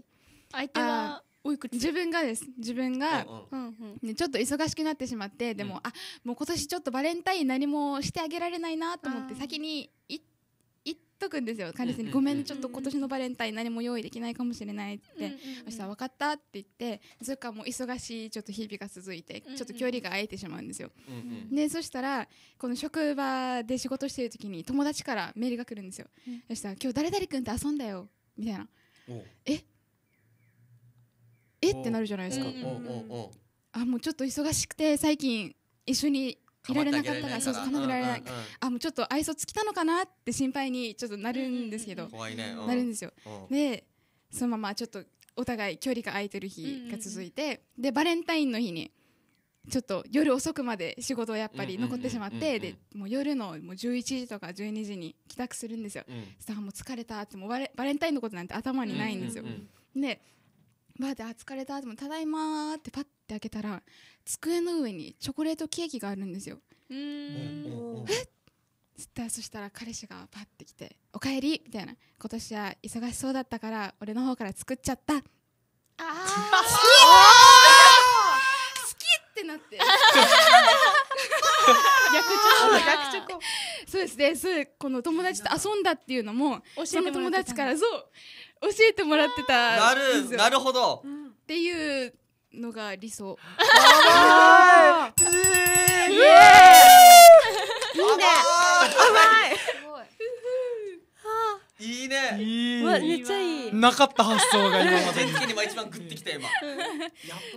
相手はおいくつ自分がです自分が、ちょっと忙しくなってしまってでも、うん、あもう今年ちょっとバレンタイン何もしてあげられないなと思って先に行っとくんですよ彼氏に、ごめん、ね、ちょっと今年のバレンタイン何も用意できないかもしれないって、そしたら分かったって言ってそれからもう忙しいちょっと日々が続いてちょっと距離が空いてしまうんですよ、うんうん、でそしたらこの職場で仕事してる時に友達からメールが来るんですよ、そしたら「今日誰々君と遊んだよ」みたいな「ええってなるじゃないですか、あもうちょっと忙しくて最近一緒にいられなかったからそうそうかまられない、あもうちょっと愛想尽きたのかなって心配にちょっとなるんですけど、なるんですよ、でそのままちょっとお互い距離が空いてる日が続いて、でバレンタインの日にちょっと夜遅くまで仕事をやっぱり残ってしまってでもう夜のもう11時とか12時に帰宅するんですよ、うん、スタッフも疲れたってもうバレバレンタインのことなんて頭にないんですよ、でバーで「あ疲れた」でも「ただいま」ってパッて開けたら机の上にチョコレートケーキがあるんですよ。うんえっつったそしたら彼氏がパッて来て「おかえり」みたいな「今年は忙しそうだったから俺の方から作っちゃった」ああ好きってなって逆逆チョコそうですねそうこの友達と遊んだっていうのもその友達からそう教えてもらってたなるなるほどっていうのが理想甘いイエーいいね甘いいいねいいわめっちゃいいなかった発想が今まで全に今一番食ってきた今や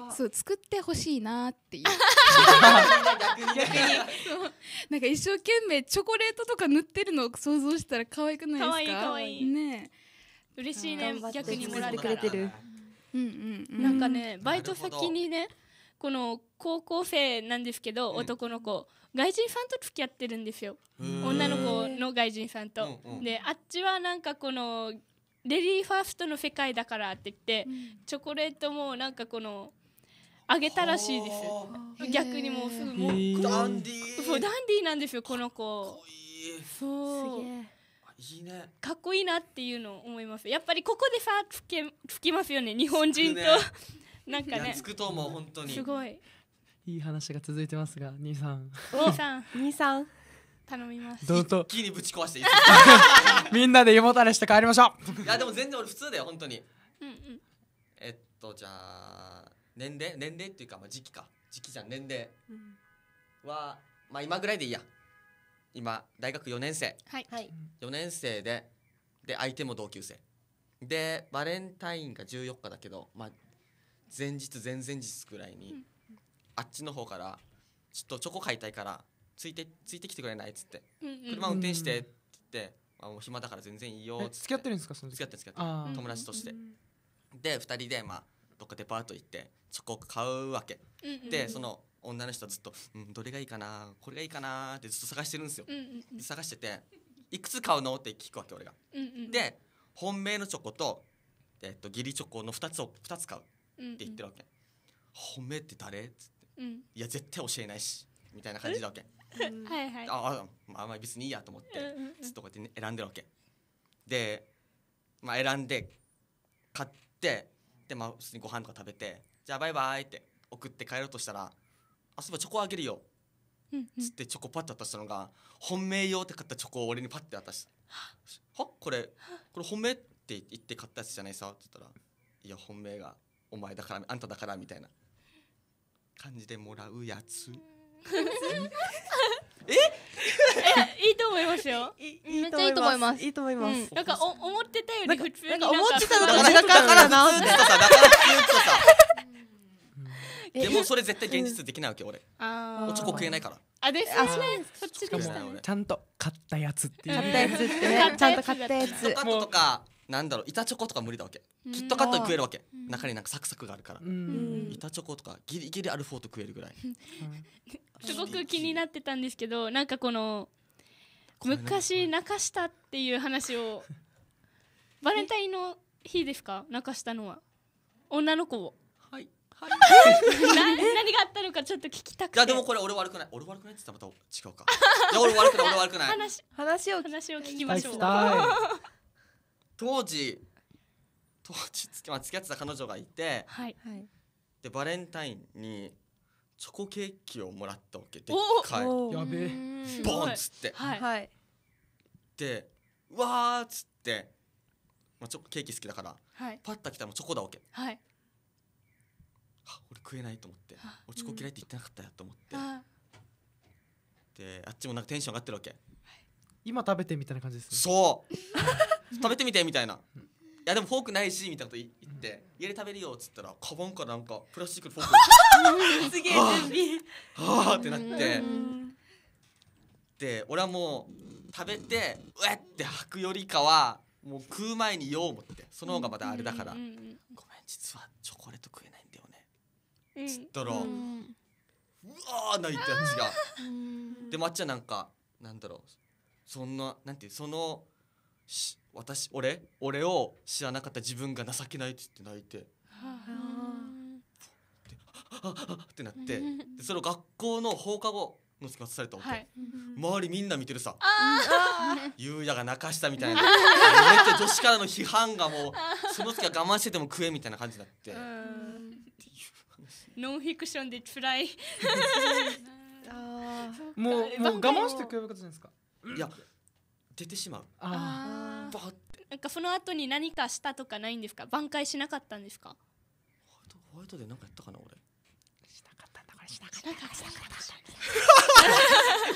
ばそう作ってほしいなっていう逆に逆になんか一生懸命チョコレートとか塗ってるのを想像したら可愛くないですか可愛い可愛いね嬉しいね逆にもらえてくれてるうんうん、なんかねバイト先にねこの高校生なんですけど、男の子外人さんと付き合ってるんですよ女の子の外人さんと、であっちはなんかこのレディーファーストの世界だからって言って、チョコレートもなんかこのあげたらしいです逆にもうすぐもうダンディーそうダンディーなんですよこの子そうすげえいいねかっこいいなっていうのを思いますやっぱりここでさつけ吹きますよね日本人と、ね、なんかねつくと思う本当にすごいいい話が続いてますが兄さん 兄さん兄さん頼みますどうと一気にぶち壊して みんなで湯もたれして帰りましょういやでも全然俺普通だよ本当にうんうんえっとじゃあ年齢年齢っていうかまあ時期か時期じゃん年齢は、まあ今ぐらいでいいや今大学4年生、はいはい、4年生でで相手も同級生でバレンタインが14日だけど、まあ、前日前々日くらいに、うん、あっちの方から「ちょっとチョコ買いたいからついてついてきてくれない?」っつって「車運転して」って言って。あ、もう暇だから全然いいよっつ付き合ってるんですかその付き合ってる付き合って友達として、で2人でまあどっかデパート行ってチョコ買うわけ、でその女の人はずっと、うん、どれがいいかなこれがいいかなってずっと探してるんですよ、うんうんうん、探してて「いくつ買うの?」って聞くわけ俺が、うんうん、で本命のチョコと、えっと、義理チョコの2つを2つ買うって言ってるわけ、うんうん、本命って誰っつって、うん、いや絶対教えないしみたいな感じだわけ、うん、はいはい、ああまあ別にいいやと思って、ずっとこうやって、ね、選んでるわけで、まあ、選んで買ってでまあ普通にご飯とか食べて「じゃあバイバイ」って送って帰ろうとしたらあそういえばチョコあげるよ」つってチョコパッて渡したのが「本命用」って買ったチョコを俺にパッて渡した「はこれこれ本命?」って言って買ったやつじゃないさってったら「いや本命がお前だからあんただから」みたいな感じでもらうやつ。ええいいと思いますよ。めっちいいと思います。いいと思います。なんかお思ってたより普通になんか思ってたのと違かったな。だから普通とさ。でもそれ絶対現実できないわけ俺あおチョコ食えないからあですあそうっちでしたちゃんと買ったやつっていう買ったやつってねちゃんと買ったやつカットとかなんだろう板チョコとか無理だわけキットカット食えるわけ中になんかサクサクがあるから板チョコとかギリギリアルフォート食えるぐらい すごく気になってたんですけどなんかこの昔泣かしたっていう話をバレンタインの日ですか泣かしたのは女の子を 何があったのかちょっと聞きたくていやでもこれ俺悪くない俺悪くないって言ったらまた違うかいや俺悪くない俺悪くない話話を話を聞きましょう当時当時つ、まあ、付き合ってた彼女がいて、はい、でバレンタインにチョコケーキをもらったわけでっかいやべえボンっつって、はい、でわーっつって、まあ、チョコケーキ好きだから、はい、パッと来たらチョコだわけ、はい、俺食えないと思って落ちこらいって言ってなかったやと思って、であっちもなんかテンション上がってるわけ、今食べてみたいな感じです、そう 食べてみてみたいな、いやでもフォークないしみたいなこと言って、家で食べるよっつったらカバンかなんかプラスチックのフォーク すげえ準備 ああってなってで俺はもう食べてうえって吐くよりかはもう食う前によう思ってその方がまだあれだから、ごめん実はチョコレート食えないつったら、うわー泣いたやつが。でまっちゃんなんかなんだろうそんななんてその私俺俺を知らなかった自分が情けないって言って泣いて。ってなってでそれを学校の放課後の時に渡された音、はい、周りみんな見てるさ優也が泣かしたみたいなめっちゃ女子からの批判がもうその時は我慢してても食えみたいな感じになってノンフィクションでつらい あもうもう我慢してくれることですかいや出てしまうああなんかその後に何かしたとかないんですか挽回しなかったんですかホワイトホワイトでなんかやったかな俺しなかったんだこれしなかった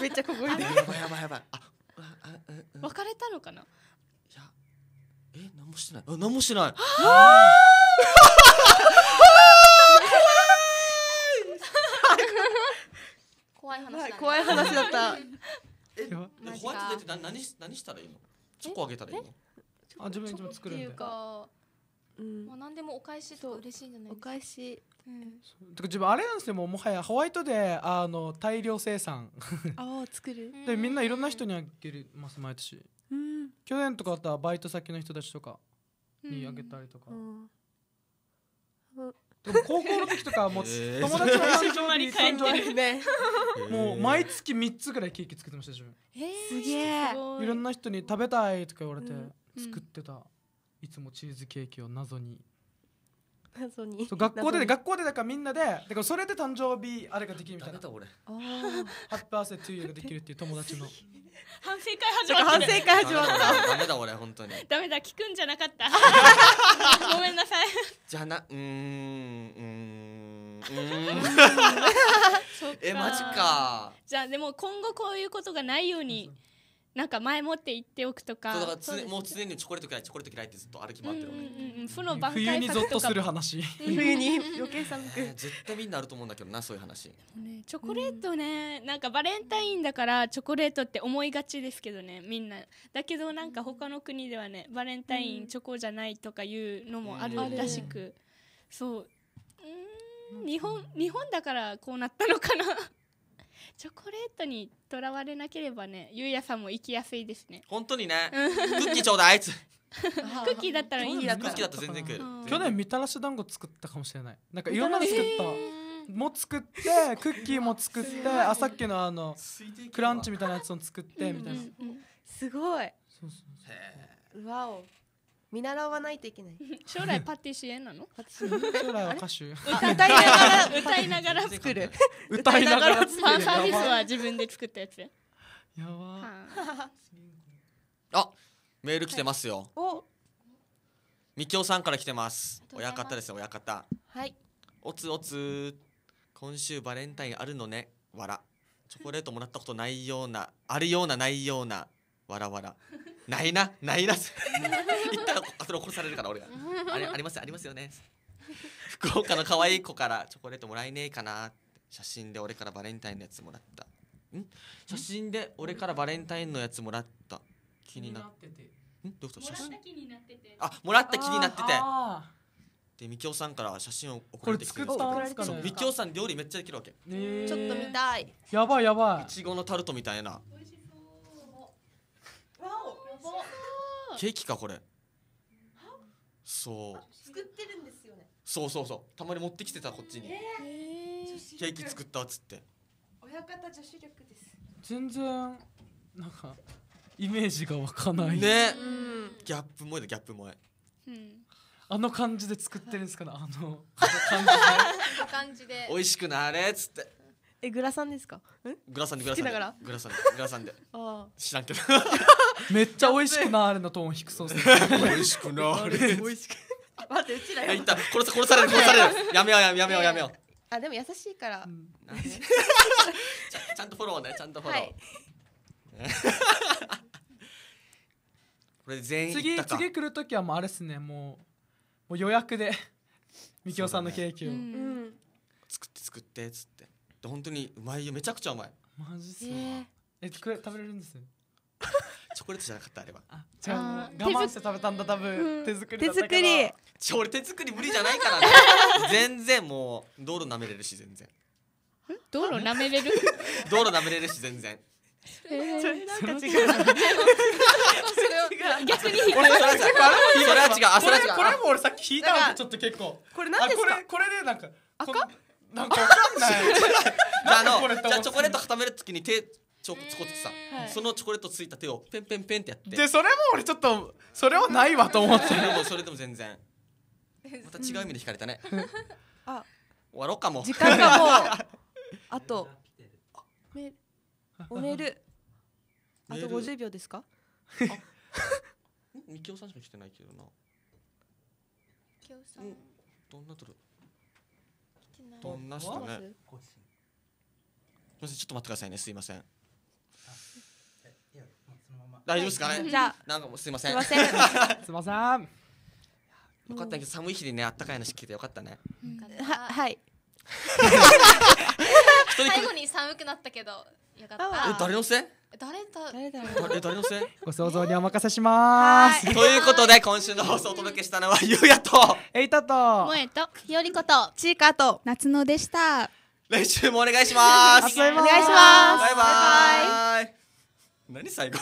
めっちゃ小声でやばいやばいやばいああ、うん、別れたのかないやえ何もしてないあ何もしてない ああ怖い話だ、ね怖い話だった えホワイトデーって何何何したらいいのチョコあげたらいいのあ自分でも作るんだいうかうん、まあ何でもお返しと嬉しいんじゃないお返し、うん、てか自分あれなんですよももはやホワイトであの大量生産ああ作るでみんないろんな人にあげるます毎年、うん、去年とかあったバイト先の人たちとかにあげたりとか、うん、うん、高校の時とかもう友達の誕生日誕生日でもう毎月三つぐらいケーキ作ってました自分すげえいろんな人に食べたいとか言われて作ってたいつもチーズケーキを謎に謎にそう学校で学校でだからみんなでだからそれで誕生日あれができるみたいな俺ハッピーバースデートゥーユーができるっていう友達の反省会始まった反省会始まった ダメだ俺本当にダメだ聞くんじゃなかったごめんなさいじゃなうんうんうん えマジかじゃあでも今後こういうことがないように、うんなんか前もって言っておくとかそうだからつ、ね、もう常にチョコレート嫌いチョコレート嫌いってずっと歩き回ってるわけ、うんうん、負の挽回冬にゾッとする話冬に余計寒く 絶対みんなあると思うんだけどなそういう話、ね、チョコレートね、うん、なんかバレンタインだからチョコレートって思いがちですけどねみんなだけどなんか他の国ではねバレンタインチョコじゃないとかいうのもあるらしく、そううん日本日本だからこうなったのかなチョコレートにとらわれなければねゆうやさんも行きやすいですね本当にねクッキーちょうだいあいつ クッキーだったらいいんだクッキーだったら全然食え去年みたらし団子作ったかもしれないなんかいろんなの作ったも作ってクッキーも作ってあさっきのあのクランチみたいなやつを作ってみたいな、うんうんうん、すごいそうそうそうわお見習わないといけない 将来パティシエなの将来は歌手歌いながら歌いながら作る歌いながらファンサービスは自分で作ったやつやばあメール来てますよ、はみきおさんから来てます親方です親方はいおつおつ今週バレンタインあるのね笑。チョコレートもらったことないようなあるようなないようなわらわらないなないな言ったらそれを殺されるから俺があれありますありますよね福岡の可愛い子からチョコレートもらえねえかな写真で俺からバレンタインのやつもらったん写真で俺からバレンタインのやつもらった気になっててんどうした写真あもらった気になっててでみきおさんから写真を送られてきてるれたんですかみきおさん料理めっちゃできるわけちょっと見たいやばいやばいいちごのタルトみたいなケーキかこれそう作ってるんですよねそうそうそうたまに持ってきてたこっちに、ケーキ作ったっつって親方女子力です全然なんかイメージがわかないね、ギャップ萌えだギャップ萌え、うん、あの感じで作ってるんですかね あの感じで美味しくなれっつってえグラさんですかグラさんでグラさんでグラさんでグラさんで 知らんけどめっちゃ美味しくなあれのトーン低そうです美味しくなあれ美味しく待ってうちらいいった殺さ殺される殺されるやめようやめようやめようあでも優しいから、ちゃんとフォローねちゃんとフォロー、これ全員行次ったか次来る時はもうあれっすねもうもう予約で みきおさんのケーキうを、んん作って作ってっつってで本当にうまいよめちゃくちゃうまいマジっすえわーえ食べれるんですチョコレートじゃなかったあれはじゃあ我慢して食べたんだ多分、うん、手作りだったから手作り俺手作り無理じゃないからね 全然もう道路舐めれるし全然道路舐めれる 道路舐めれるし全然それなんか違う。それは逆に引れは違う。あ、それは違う。これも俺さっき引いたのちょっと結構。これなんですか。これこれでなんか。赤？なんかわかんない。あのじゃあチョコレート固めるときに手チョコチョコってさ、はいそのチョコレートついた手をペンペンペンってやってでそれも俺ちょっとそれはないわと思ってそれ でもそれでも全然また違う意味で引かれたね あ終わろうかも時間がもう あとメールおメールあとール50秒ですかみきおさんしか来てないけどなみきおさんどんなとるどんな人ねすいませんちょっと待ってくださいねすいません大丈夫ですかねじゃあなんかもうすいませんすいません すいませんよかったけど寒い日でねあったかい話聞けでよかったねははい最後に寒くなったけどよかったえ誰のせい誰だ誰だ誰誰のせいご想像にお任せします、ということで今週の放送をお届けしたのはゆうやとえいたともえとひよりことちいかと夏野でした来週もお願いしますお願いしますバイバイ何最後